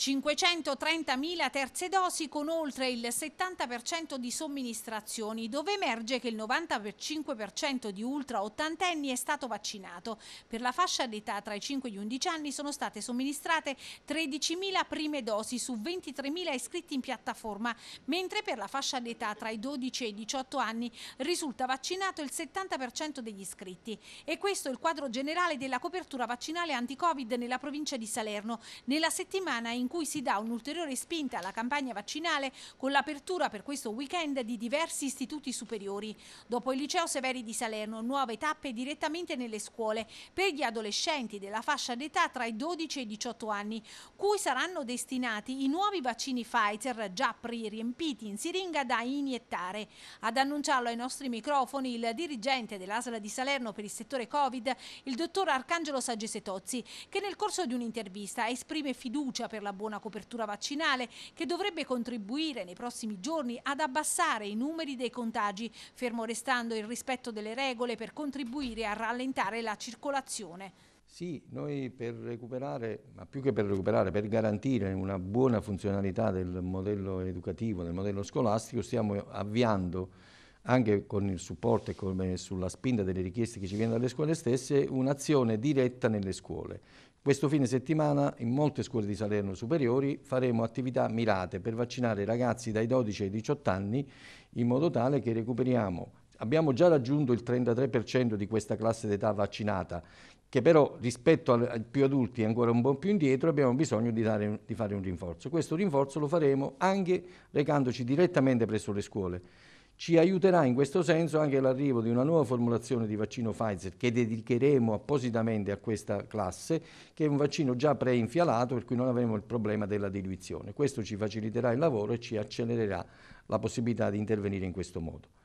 530.000 terze dosi con oltre il 70% di somministrazioni, dove emerge che il 95% di ultra ottantenni è stato vaccinato. Per la fascia d'età tra i 5 e gli 11 anni sono state somministrate 13.000 prime dosi su 23.000 iscritti in piattaforma, mentre per la fascia d'età tra i 12 e i 18 anni risulta vaccinato il 70% degli iscritti. E questo è il quadro generale della copertura vaccinale anti-Covid nella provincia di Salerno nella settimana in cui si dà un'ulteriore spinta alla campagna vaccinale con l'apertura per questo weekend di diversi istituti superiori. Dopo il liceo Severi di Salerno, nuove tappe direttamente nelle scuole per gli adolescenti della fascia d'età tra i 12 e i 18 anni, cui saranno destinati i nuovi vaccini Pfizer già pre-riempiti in siringa da iniettare. Ad annunciarlo ai nostri microfoni il dirigente dell'ASL di Salerno per il settore Covid, il dottor Arcangelo Sagessetozzi, che nel corso di un'intervista esprime fiducia per la buona copertura vaccinale che dovrebbe contribuire nei prossimi giorni ad abbassare i numeri dei contagi, fermo restando il rispetto delle regole per contribuire a rallentare la circolazione. Sì, noi per recuperare, ma più che per recuperare, per garantire una buona funzionalità del modello educativo, del modello scolastico, stiamo avviando anche con il supporto e con, sulla spinta delle richieste che ci vengono dalle scuole stesse, un'azione diretta nelle scuole. Questo fine settimana in molte scuole di Salerno superiori faremo attività mirate per vaccinare i ragazzi dai 12 ai 18 anni in modo tale che recuperiamo. Abbiamo già raggiunto il 33% di questa classe d'età vaccinata, che però rispetto ai più adulti è ancora un po' più indietro, abbiamo bisogno di, dare, di fare un rinforzo. Questo rinforzo lo faremo anche recandoci direttamente presso le scuole. Ci aiuterà in questo senso anche l'arrivo di una nuova formulazione di vaccino Pfizer che dedicheremo appositamente a questa classe, che è un vaccino già preinfialato per cui non avremo il problema della diluizione. Questo ci faciliterà il lavoro e ci accelererà la possibilità di intervenire in questo modo.